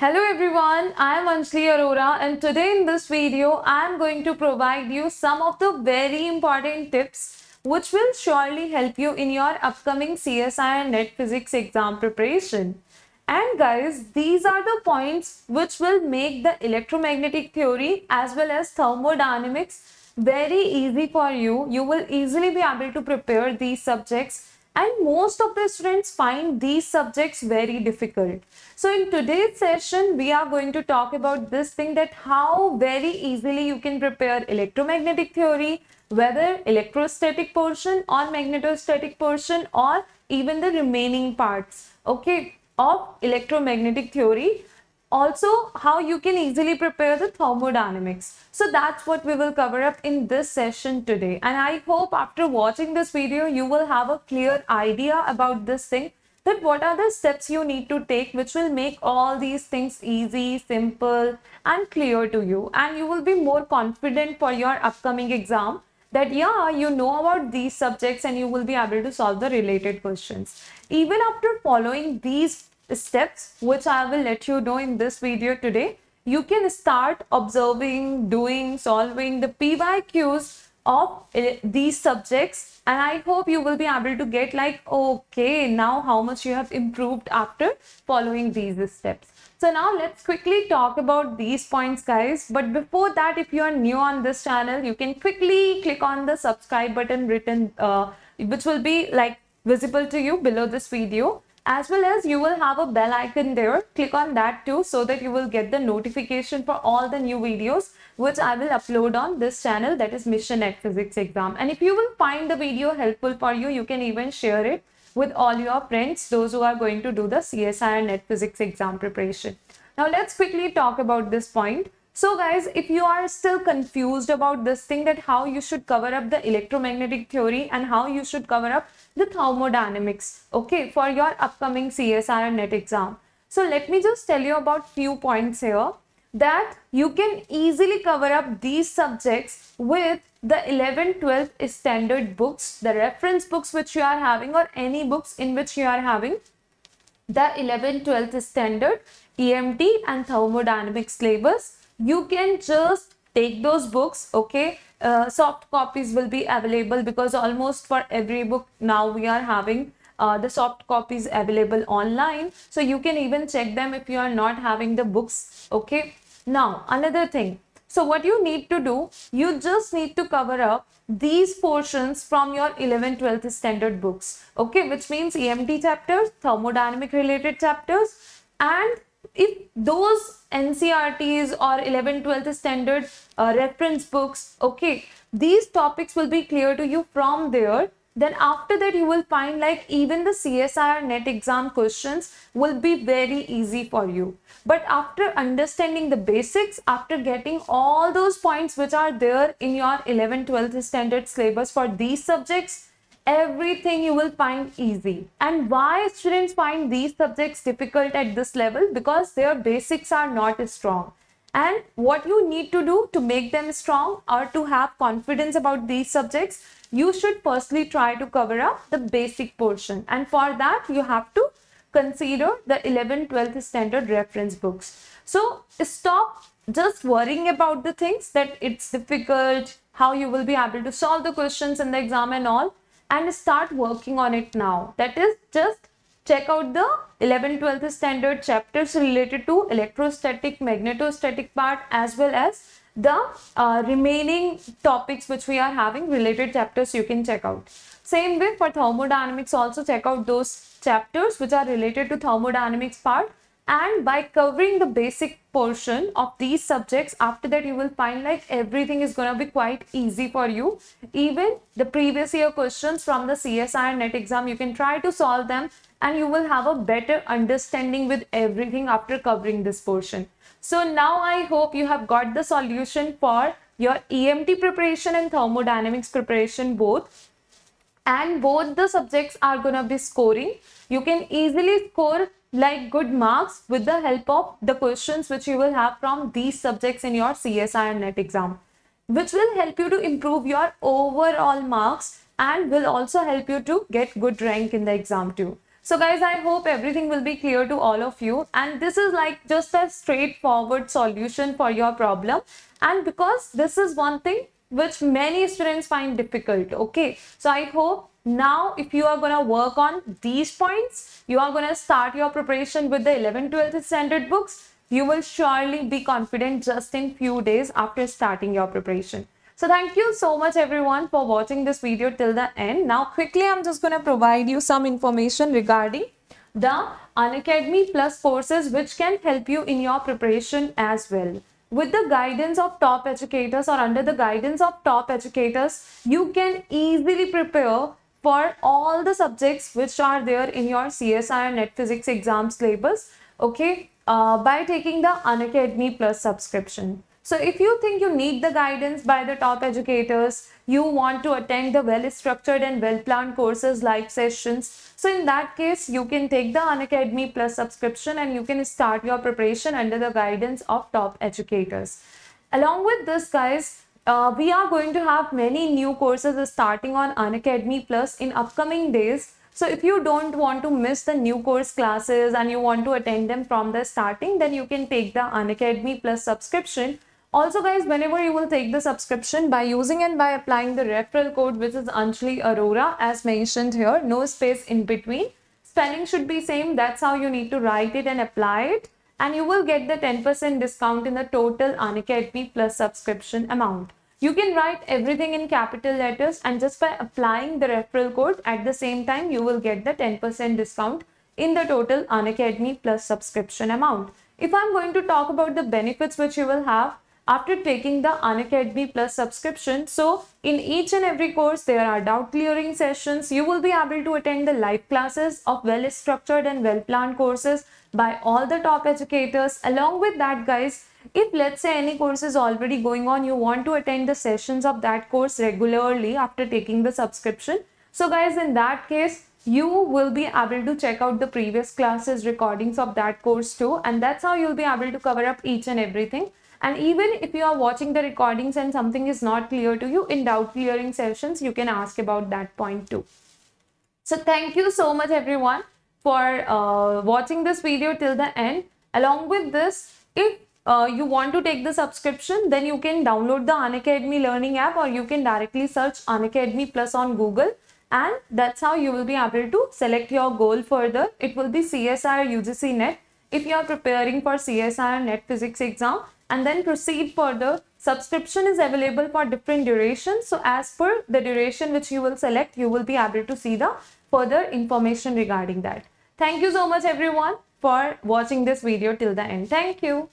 Hello everyone, I am Anjali Arora and today in this video I am going to provide you some of the very important tips which will surely help you in your upcoming CSI and NET Physics exam preparation. And guys, these are the points which will make the electromagnetic theory as well as thermodynamics very easy for you. You will easily be able to prepare these subjects and most of the students find these subjects very difficult. So in today's session, we are going to talk about this thing that how very easily you can prepare electromagnetic theory, whether electrostatic portion or magnetostatic portion or even the remaining parts, okay, of electromagnetic theory also how you can easily prepare the thermodynamics. So that's what we will cover up in this session today. And I hope after watching this video, you will have a clear idea about this thing that what are the steps you need to take which will make all these things easy, simple and clear to you. And you will be more confident for your upcoming exam that yeah you know about these subjects and you will be able to solve the related questions even after following these steps which I will let you know in this video today. You can start observing, doing, solving the PYQs of eh, these subjects and I hope you will be able to get like okay now how much you have improved after following these steps. So now let's quickly talk about these points guys. But before that, if you are new on this channel, you can quickly click on the subscribe button written, uh, which will be like visible to you below this video. As well as you will have a bell icon there. Click on that too so that you will get the notification for all the new videos which I will upload on this channel that is Mission Net Physics Exam. And if you will find the video helpful for you, you can even share it with all your friends, those who are going to do the CSIR Net Physics exam preparation. Now let's quickly talk about this point. So guys, if you are still confused about this thing that how you should cover up the electromagnetic theory and how you should cover up the thermodynamics, okay, for your upcoming CSR and NET exam. So let me just tell you about few points here that you can easily cover up these subjects with the 11 12 standard books the reference books which you are having or any books in which you are having the 11 12 standard emt and thermodynamics syllabus you can just take those books okay uh, soft copies will be available because almost for every book now we are having uh, the soft copies available online so you can even check them if you are not having the books okay now another thing so what you need to do you just need to cover up these portions from your 11 12th standard books okay which means emt chapters thermodynamic related chapters and if those NCRTs or 11, 12th standard uh, reference books, okay, these topics will be clear to you from there. Then after that, you will find like even the CSIR net exam questions will be very easy for you. But after understanding the basics, after getting all those points which are there in your 11, 12th standard syllabus for these subjects, everything you will find easy. And why students find these subjects difficult at this level? Because their basics are not strong. And what you need to do to make them strong or to have confidence about these subjects, you should firstly try to cover up the basic portion. And for that, you have to consider the 11th, 12th standard reference books. So stop just worrying about the things that it's difficult, how you will be able to solve the questions in the exam and all and start working on it now. That is just check out the 11th 12th standard chapters related to electrostatic magnetostatic part as well as the uh, remaining topics which we are having related chapters you can check out same way for thermodynamics also check out those chapters which are related to thermodynamics part and by covering the basic portion of these subjects after that you will find like everything is gonna be quite easy for you even the previous year questions from the CSIR net exam you can try to solve them and you will have a better understanding with everything after covering this portion so now I hope you have got the solution for your EMT preparation and thermodynamics preparation both and both the subjects are gonna be scoring. You can easily score like good marks with the help of the questions which you will have from these subjects in your CSI and NET exam which will help you to improve your overall marks and will also help you to get good rank in the exam too. So guys, I hope everything will be clear to all of you. And this is like just a straightforward solution for your problem. And because this is one thing which many students find difficult okay so i hope now if you are going to work on these points you are going to start your preparation with the 11 12th standard books you will surely be confident just in few days after starting your preparation so thank you so much everyone for watching this video till the end now quickly i'm just going to provide you some information regarding the unacademy plus courses which can help you in your preparation as well with the guidance of top educators or under the guidance of top educators, you can easily prepare for all the subjects which are there in your CSI and Net Physics exam syllabus, okay, uh, by taking the Unacademy Plus subscription. So if you think you need the guidance by the top educators, you want to attend the well-structured and well-planned courses live sessions. So in that case, you can take the Unacademy Plus subscription and you can start your preparation under the guidance of top educators. Along with this, guys, uh, we are going to have many new courses starting on Unacademy Plus in upcoming days. So if you don't want to miss the new course classes and you want to attend them from the starting, then you can take the Unacademy Plus subscription also guys, whenever you will take the subscription by using and by applying the referral code which is Anjali Aurora, as mentioned here, no space in between. Spelling should be same, that's how you need to write it and apply it. And you will get the 10% discount in the total Unacademy Plus subscription amount. You can write everything in capital letters and just by applying the referral code at the same time you will get the 10% discount in the total Unacademy Plus subscription amount. If I'm going to talk about the benefits which you will have, after taking the Unacademy Plus subscription. So in each and every course, there are doubt clearing sessions. You will be able to attend the live classes of well-structured and well-planned courses by all the top educators. Along with that, guys, if let's say any course is already going on, you want to attend the sessions of that course regularly after taking the subscription. So guys, in that case, you will be able to check out the previous classes recordings of that course too and that's how you'll be able to cover up each and everything and even if you are watching the recordings and something is not clear to you in doubt clearing sessions you can ask about that point too so thank you so much everyone for uh, watching this video till the end along with this if uh, you want to take the subscription then you can download the unacademy learning app or you can directly search unacademy plus on google and that's how you will be able to select your goal further. It will be CSR UGC NET if you are preparing for CSR NET physics exam and then proceed further. Subscription is available for different durations. So as per the duration which you will select, you will be able to see the further information regarding that. Thank you so much everyone for watching this video till the end. Thank you.